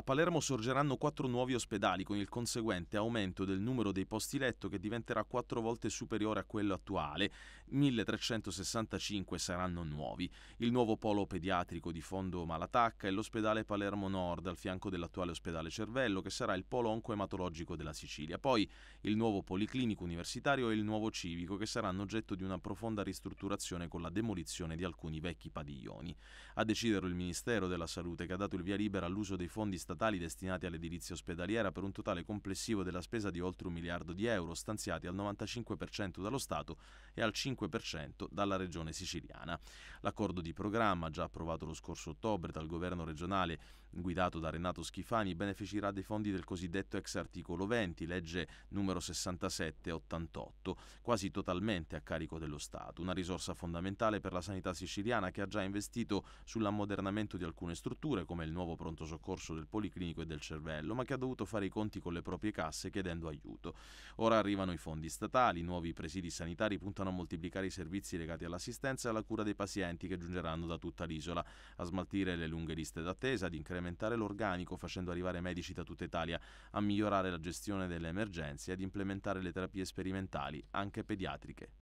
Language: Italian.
A Palermo sorgeranno quattro nuovi ospedali con il conseguente aumento del numero dei posti letto che diventerà quattro volte superiore a quello attuale, 1365 saranno nuovi, il nuovo polo pediatrico di Fondo Malatacca e l'ospedale Palermo Nord al fianco dell'attuale ospedale Cervello che sarà il polo oncoematologico della Sicilia, poi il nuovo policlinico universitario e il nuovo civico che saranno oggetto di una profonda ristrutturazione con la demolizione di alcuni vecchi padiglioni. A deciderlo il Ministero della Salute che ha dato il via libera all'uso dei fondi statali destinati all'edilizia ospedaliera per un totale complessivo della spesa di oltre un miliardo di euro, stanziati al 95% dallo Stato e al 5% dalla Regione siciliana. L'accordo di programma, già approvato lo scorso ottobre dal governo regionale guidato da Renato Schifani, beneficerà dei fondi del cosiddetto ex articolo 20, legge numero 6788, quasi totalmente a carico dello Stato, una risorsa fondamentale per la sanità siciliana che ha già investito sull'ammodernamento di alcune strutture come il nuovo pronto soccorso del Policlinico e del Cervello, ma che ha dovuto fare i conti con le proprie casse chiedendo aiuto. Ora arrivano i fondi statali, i nuovi presidi sanitari puntano a moltiplicare i servizi legati all'assistenza e alla cura dei pazienti che giungeranno da tutta l'isola, a smaltire le lunghe liste d'attesa, ad incrementare l'organico facendo arrivare medici da tutta Italia, a migliorare la gestione delle emergenze e ad implementare le terapie sperimentali, anche pediatriche.